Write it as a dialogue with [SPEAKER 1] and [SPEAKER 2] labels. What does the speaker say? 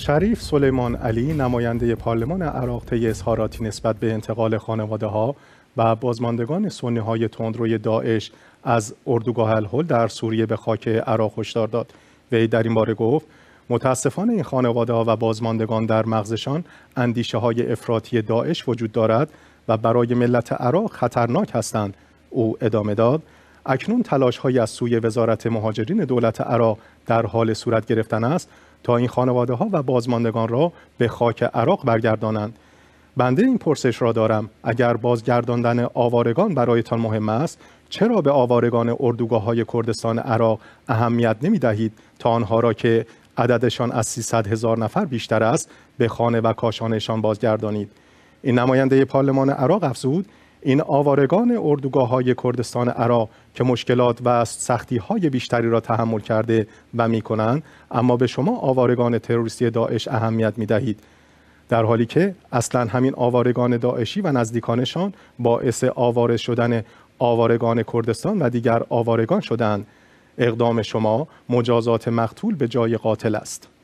[SPEAKER 1] شریف سلیمان علی نماینده پارلمان عراق طی اظهاراتی نسبت به انتقال خانواده ها و بازماندگان سنی های تندروی داعش از اردوگاه الهل در سوریه به خاک عراق هشدار داد وی در این باره گفت متاسفانه این خانواده ها و بازماندگان در مغزشان اندیشه های افراطی داعش وجود دارد و برای ملت عراق خطرناک هستند او ادامه داد اکنون تلاش های از سوی وزارت مهاجرین دولت عراق در حال صورت گرفتن است تا این خانواده ها و بازماندگان را به خاک عراق برگردانند بنده این پرسش را دارم اگر بازگرداندن آوارگان برایتان مهم است چرا به آوارگان اردوگاه های کردستان عراق اهمیت نمی دهید تا آنها را که عددشان از 300 هزار نفر بیشتر است به خانه و کاشانشان بازگردانید این نماینده پارلمان عراق افزود این آوارگان اردوگاه های کردستان عراق که مشکلات و سختی های بیشتری را تحمل کرده و می کنند اما به شما آوارگان تروریستی داعش اهمیت می دهید در حالی که اصلا همین آوارگان داعشی و نزدیکانشان باعث آواره شدن آوارگان کردستان و دیگر آوارگان شدند اقدام شما مجازات مقتول به جای قاتل است